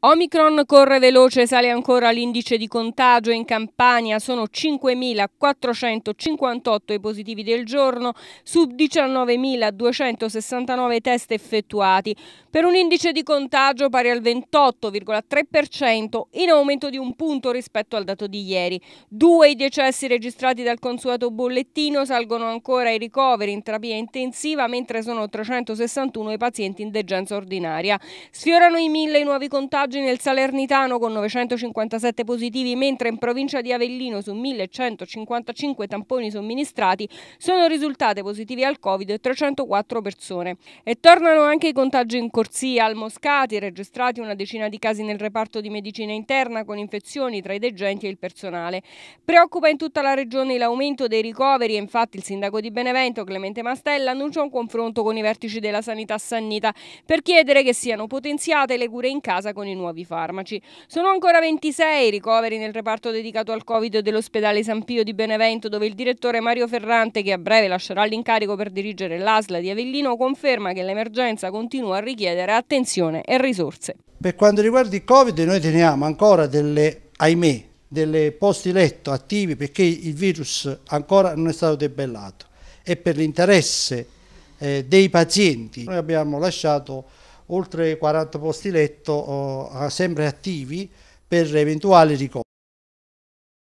Omicron corre veloce, sale ancora l'indice di contagio in Campania, sono 5.458 i positivi del giorno su 19.269 test effettuati, per un indice di contagio pari al 28,3% in aumento di un punto rispetto al dato di ieri. Due i decessi registrati dal consueto bollettino, salgono ancora i ricoveri in terapia intensiva mentre sono 361 i pazienti in degenza ordinaria. Sfiorano i 1.000 i nuovi contagi oggi nel Salernitano con 957 positivi, mentre in provincia di Avellino su 1155 tamponi somministrati sono risultate positivi al Covid 304 persone. E tornano anche i contagi in corsia al Moscati, registrati una decina di casi nel reparto di medicina interna con infezioni tra i degenti e il personale. Preoccupa in tutta la regione l'aumento dei ricoveri e infatti il sindaco di Benevento, Clemente Mastella, annuncia un confronto con i vertici della sanità sannita per chiedere che siano potenziate le cure in casa con il nuovi farmaci. Sono ancora 26 i ricoveri nel reparto dedicato al Covid dell'ospedale San Pio di Benevento, dove il direttore Mario Ferrante, che a breve lascerà l'incarico per dirigere l'ASLA di Avellino, conferma che l'emergenza continua a richiedere attenzione e risorse. Per quanto riguarda il Covid noi teniamo ancora delle, ahimè, delle posti letto attivi perché il virus ancora non è stato debellato e per l'interesse eh, dei pazienti noi abbiamo lasciato oltre 40 posti letto eh, sempre attivi per eventuali ricordi.